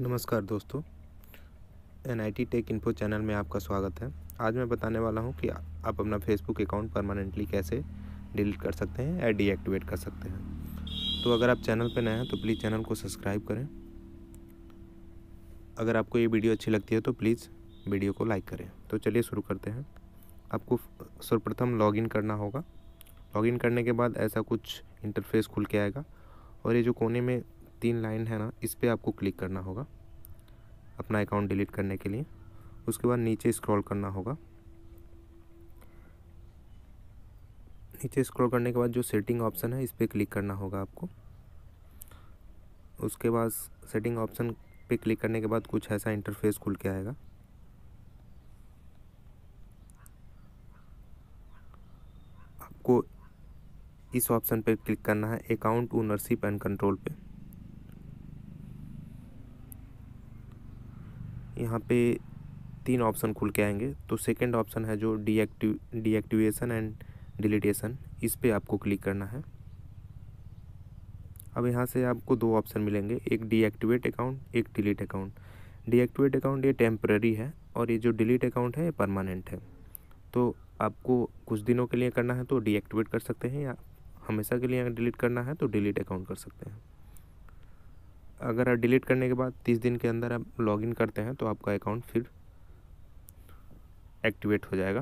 नमस्कार दोस्तों N I T tech info channel में आपका स्वागत है आज मैं बताने वाला हूं कि आप अपना फेसबुक अकाउंट परमानेंटली कैसे डिलीट कर सकते हैं या डीएक्टिवेट कर सकते हैं तो अगर आप चैनल पर नए हैं तो प्लीज़ चैनल को सब्सक्राइब करें अगर आपको ये वीडियो अच्छी लगती है तो प्लीज़ वीडियो को लाइक करें तो चलिए शुरू करते हैं आपको सर्वप्रथम लॉगिन करना होगा लॉगिन करने के बाद ऐसा कुछ इंटरफेस खुल के आएगा और ये जो कोने में तीन लाइन है ना इस पर आपको क्लिक करना होगा अपना अकाउंट डिलीट करने के लिए उसके बाद नीचे स्क्रॉल करना होगा नीचे स्क्रॉल करने के बाद जो सेटिंग ऑप्शन है इस पर क्लिक करना होगा आपको उसके बाद सेटिंग ऑप्शन पे क्लिक करने के बाद कुछ ऐसा इंटरफेस खुल के आएगा आपको इस ऑप्शन पे क्लिक करना है अकाउंट ओनरशिप एंड कंट्रोल पे यहाँ पे तीन ऑप्शन खुल के आएंगे तो सेकंड ऑप्शन है जो डीएक्टिव डीएक्टिवेशन एंड डिलीटेशन इस पर आपको क्लिक करना है अब यहाँ से आपको दो ऑप्शन मिलेंगे एक डीएक्टिवेट अकाउंट एक डिलीट अकाउंट डीएक्टिवेट अकाउंट ये टेम्प्रेरी है और ये जो डिलीट अकाउंट है ये परमानेंट है तो आपको कुछ दिनों के लिए करना है तो डीएक्टिवेट कर सकते हैं या हमेशा के लिए अगर डिलीट करना है तो डिलीट अकाउंट कर सकते हैं अगर आप डिलीट करने के बाद तीस दिन के अंदर आप लॉगिन करते हैं तो आपका अकाउंट फिर एक्टिवेट हो जाएगा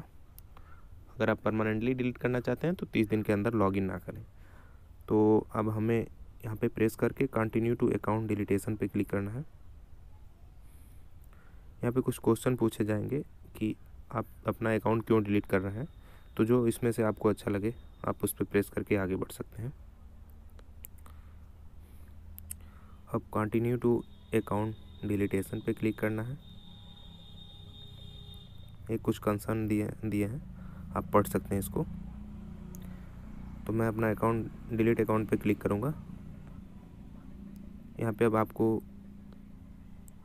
अगर आप परमानेंटली डिलीट करना चाहते हैं तो तीस दिन के अंदर लॉगिन ना करें तो अब हमें यहाँ पे प्रेस करके कंटिन्यू टू अकाउंट डिलीटेशन पे क्लिक करना है यहाँ पे कुछ क्वेश्चन पूछे जाएंगे कि आप अपना अकाउंट क्यों डिलीट कर रहे हैं तो जो इसमें से आपको अच्छा लगे आप उस पर प्रेस करके आगे बढ़ सकते हैं अब कंटिन्यू टू अकाउंट डिलीटेशन पे क्लिक करना है ये कुछ कंसर्न दिए दिए हैं आप पढ़ सकते हैं इसको तो मैं अपना अकाउंट डिलीट अकाउंट पे क्लिक करूँगा यहाँ पे अब आपको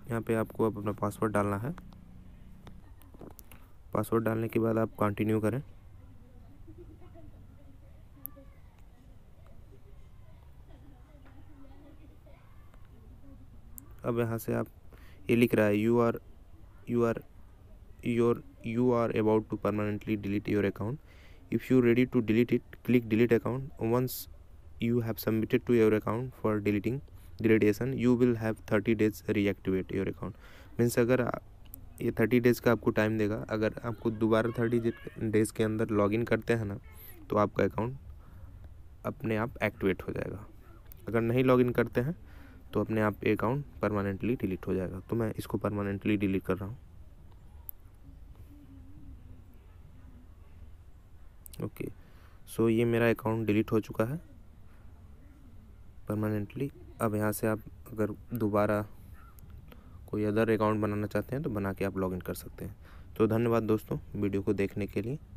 यहाँ पे आपको अब अपना पासवर्ड डालना है पासवर्ड डालने के बाद आप कंटिन्यू करें अब यहाँ से आप ये लिख रहा है you are you are your you are about to permanently delete your account if you ready to delete it click delete account once you have submitted to your account for deleting deletion you will have thirty days reactivate your account means अगर ये thirty days का आपको time देगा अगर आपको दोबारा thirty days के अंदर लॉग इन करते हैं ना तो आपका अकाउंट अपने आप एक्टिवेट हो जाएगा अगर नहीं लॉग इन करते हैं तो अपने आप ये अकाउंट परमानेंटली डिलीट हो जाएगा तो मैं इसको परमानेंटली डिलीट कर रहा हूँ ओके सो ये मेरा अकाउंट डिलीट हो चुका है परमानेंटली अब यहाँ से आप अगर दोबारा कोई अदर अकाउंट बनाना चाहते हैं तो बना के आप लॉगिन कर सकते हैं तो धन्यवाद दोस्तों वीडियो को देखने के लिए